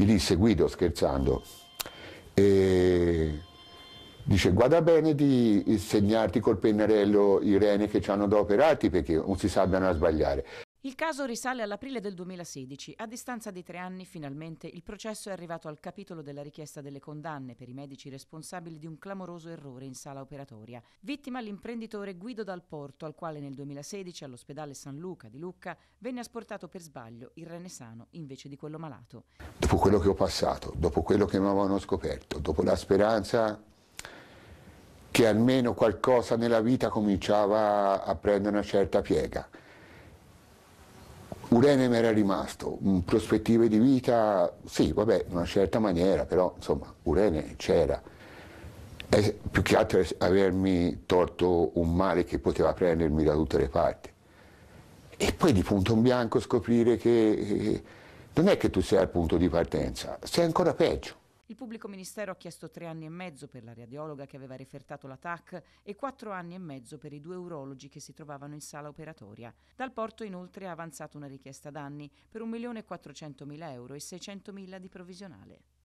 mi disse Guido scherzando, e dice guarda bene di segnarti col pennarello i reni che ci hanno adoperati perché non si sappiano a sbagliare. Il caso risale all'aprile del 2016. A distanza di tre anni, finalmente, il processo è arrivato al capitolo della richiesta delle condanne per i medici responsabili di un clamoroso errore in sala operatoria. Vittima l'imprenditore Guido Dal Porto, al quale nel 2016 all'ospedale San Luca di Lucca venne asportato per sbaglio il rene sano invece di quello malato. Dopo quello che ho passato, dopo quello che mi avevano scoperto, dopo la speranza che almeno qualcosa nella vita cominciava a prendere una certa piega Urenem era rimasto, prospettive di vita, sì, vabbè, in una certa maniera, però insomma, Urene c'era. E più che altro avermi torto un male che poteva prendermi da tutte le parti. E poi di punto in bianco scoprire che eh, non è che tu sei al punto di partenza, sei ancora peggio. Il pubblico ministero ha chiesto tre anni e mezzo per la radiologa che aveva refertato TAC e quattro anni e mezzo per i due urologi che si trovavano in sala operatoria. Dal porto inoltre ha avanzato una richiesta danni per 1.400.000 euro e 600.000 di provvisionale.